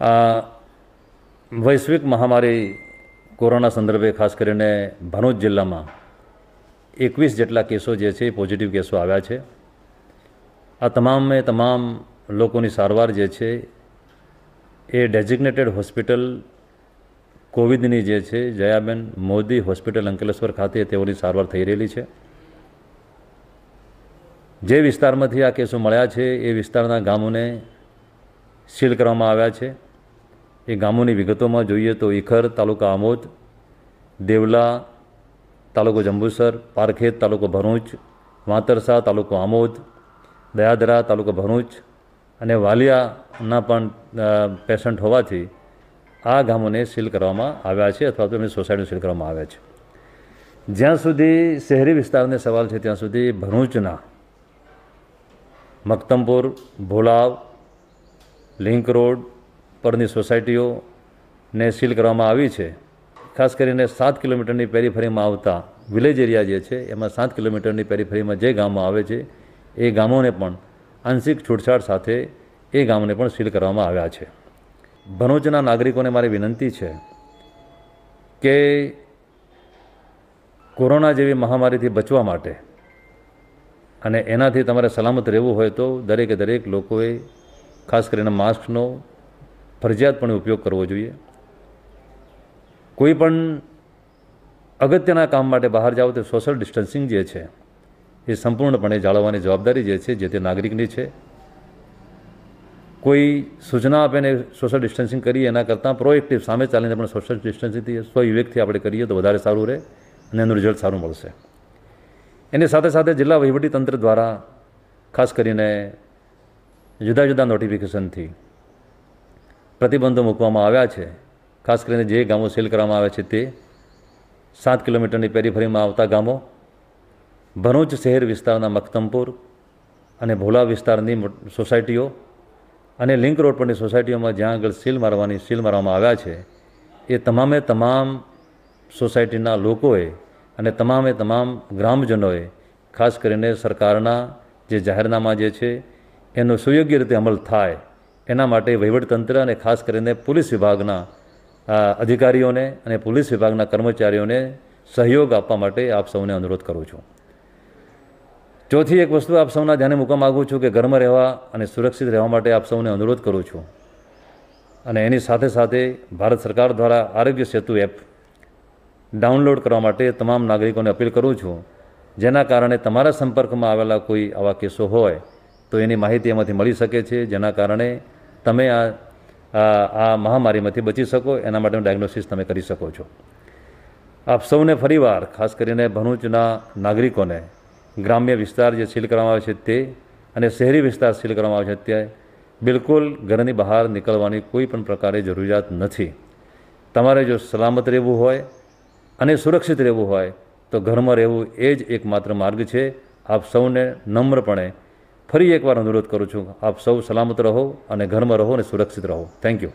આ વૈશ્વિક મહામારી કોરોના સંદર્ભે ખાસ કરીને ભરૂચ જિલ્લામાં એકવીસ જેટલા કેસો જે છે એ પોઝિટિવ કેસો આવ્યા છે આ તમામે તમામ લોકોની સારવાર જે છે એ ડેઝિગ્નેટેડ હોસ્પિટલ કોવિદની જે છે જયાબેન મોદી હોસ્પિટલ અંકલેશ્વર ખાતે તેઓની સારવાર થઈ રહેલી છે જે વિસ્તારમાંથી આ કેસો મળ્યા છે એ વિસ્તારના ગામોને સીલ કરવામાં આવ્યા છે એ ગામોની વિગતોમાં જોઈએ તો ઈખર તાલુકા આમોદ દેવલા તાલુકો જંબુસર પારખેત તાલુકો ભરૂચ વાંતરસા તાલુકો આમોદ દયાદરા તાલુકો ભરૂચ અને વાલિયાના પણ પેશન્ટ હોવાથી આ ગામોને સીલ કરવામાં આવ્યા છે અથવા તો એમની સોસાયટી સીલ કરવામાં આવ્યા છે જ્યાં સુધી શહેરી વિસ્તારને સવાલ છે ત્યાં સુધી ભરૂચના મક્તમપુર ભોલાવ લિંક રોડ પરની સોસાયટીઓને સીલ કરવામાં આવી છે ખાસ કરીને સાત કિલોમીટરની પેરીફરીમાં આવતા વિલેજ એરિયા જે છે એમાં સાત કિલોમીટરની પેરીફરીમાં જે ગામો આવે છે એ ગામોને પણ આંશિક છૂટછાટ સાથે એ ગામને પણ સીલ કરવામાં આવ્યા છે ભરૂચના નાગરિકોને મારી વિનંતી છે કે કોરોના જેવી મહામારીથી બચવા માટે અને એનાથી તમારે સલામત રહેવું હોય તો દરેકે દરેક લોકોએ ખાસ કરીને માસ્કનો ફરજિયાતપણે ઉપયોગ કરવો જોઈએ કોઈ પણ અગત્યના કામ માટે બહાર જાઓ તો સોશિયલ ડિસ્ટન્સિંગ જે છે એ સંપૂર્ણપણે જાળવવાની જવાબદારી જે છે જે તે નાગરિકની છે કોઈ સૂચના આપે ને સોશિયલ ડિસ્ટન્સિંગ કરીએ એના કરતાં પ્રોએક્ટિવ સામે ચાલીને પણ સોશિયલ ડિસ્ટન્સિંગથી સ્વવિવેકથી આપણે કરીએ તો વધારે સારું રહે અને એનું રિઝલ્ટ સારું મળશે એની સાથે સાથે જિલ્લા વહીવટીતંત્ર દ્વારા ખાસ કરીને જુદા જુદા નોટિફિકેશનથી પ્રતિબંધો મૂકવામાં આવ્યા છે ખાસ કરીને જે ગામો સીલ કરવામાં આવ્યા છે તે સાત કિલોમીટરની પેરીફરીમાં આવતા ગામો ભરૂચ શહેર વિસ્તારના મખતમપુર અને ભોલા વિસ્તારની સોસાયટીઓ અને લિંક રોડ પરની સોસાયટીઓમાં જ્યાં આગળ સીલ મારવાની સીલ મારવામાં આવ્યા છે એ તમામે તમામ સોસાયટીના લોકોએ અને તમામે તમામ ગ્રામજનોએ ખાસ કરીને સરકારના જે જાહેરનામા જે છે એનો સુયોગ્ય રીતે અમલ થાય એના માટે વહીવટતંત્ર અને ખાસ કરીને પોલીસ વિભાગના અધિકારીઓને અને પોલીસ વિભાગના કર્મચારીઓને સહયોગ આપવા માટે આપ સૌને અનુરોધ કરું છું ચોથી એક વસ્તુ આપ સૌના ધ્યાને મૂકવા માગું છું કે ઘરમાં રહેવા અને સુરક્ષિત રહેવા માટે આપ સૌને અનુરોધ કરું છું અને એની સાથે સાથે ભારત સરકાર દ્વારા આરોગ્ય સેતુ એપ ડાઉનલોડ કરવા માટે તમામ નાગરિકોને અપીલ કરું છું જેના કારણે તમારા સંપર્કમાં આવેલા કોઈ આવા કેસો હોય તો એની માહિતી એમાંથી મળી શકે છે જેના કારણે તમે આ આ મહામારીમાંથી બચી શકો એના માટેનું ડાયગ્નોસિસ તમે કરી શકો છો આપ સૌને ફરીવાર ખાસ કરીને ભરૂચના નાગરિકોને ગ્રામ્ય વિસ્તાર જે સીલ કરવામાં આવે છે તે અને શહેરી વિસ્તાર સીલ કરવામાં આવે છે તે બિલકુલ ઘરની બહાર નીકળવાની કોઈ પણ પ્રકારે જરૂરિયાત નથી તમારે જો સલામત રહેવું હોય અને સુરક્ષિત રહેવું હોય તો ઘરમાં રહેવું એ જ એકમાત્ર માર્ગ છે આપ સૌને નમ્રપણે ફરી એકવાર અનુરોધ કરું છું આપ સૌ સલામત રહો અને ઘરમાં રહો અને સુરક્ષિત રહો થેન્ક યુ